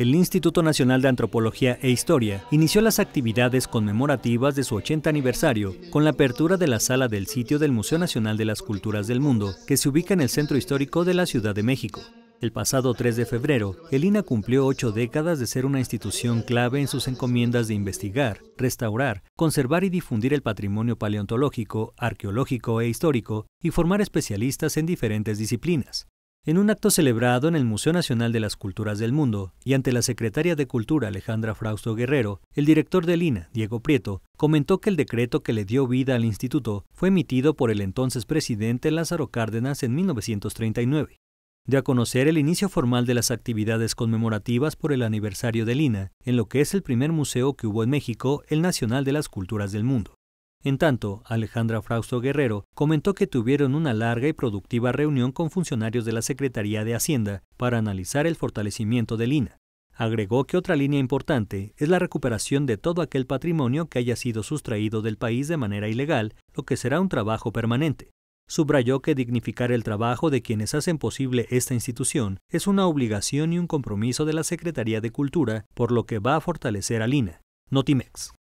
el Instituto Nacional de Antropología e Historia inició las actividades conmemorativas de su 80 aniversario con la apertura de la sala del sitio del Museo Nacional de las Culturas del Mundo, que se ubica en el centro histórico de la Ciudad de México. El pasado 3 de febrero, el INA cumplió ocho décadas de ser una institución clave en sus encomiendas de investigar, restaurar, conservar y difundir el patrimonio paleontológico, arqueológico e histórico y formar especialistas en diferentes disciplinas. En un acto celebrado en el Museo Nacional de las Culturas del Mundo y ante la secretaria de Cultura Alejandra Frausto Guerrero, el director del Lina, Diego Prieto, comentó que el decreto que le dio vida al instituto fue emitido por el entonces presidente Lázaro Cárdenas en 1939. de a conocer el inicio formal de las actividades conmemorativas por el aniversario del INA, en lo que es el primer museo que hubo en México, el Nacional de las Culturas del Mundo. En tanto, Alejandra Frausto Guerrero comentó que tuvieron una larga y productiva reunión con funcionarios de la Secretaría de Hacienda para analizar el fortalecimiento del INA. Agregó que otra línea importante es la recuperación de todo aquel patrimonio que haya sido sustraído del país de manera ilegal, lo que será un trabajo permanente. Subrayó que dignificar el trabajo de quienes hacen posible esta institución es una obligación y un compromiso de la Secretaría de Cultura, por lo que va a fortalecer al INA. Notimex.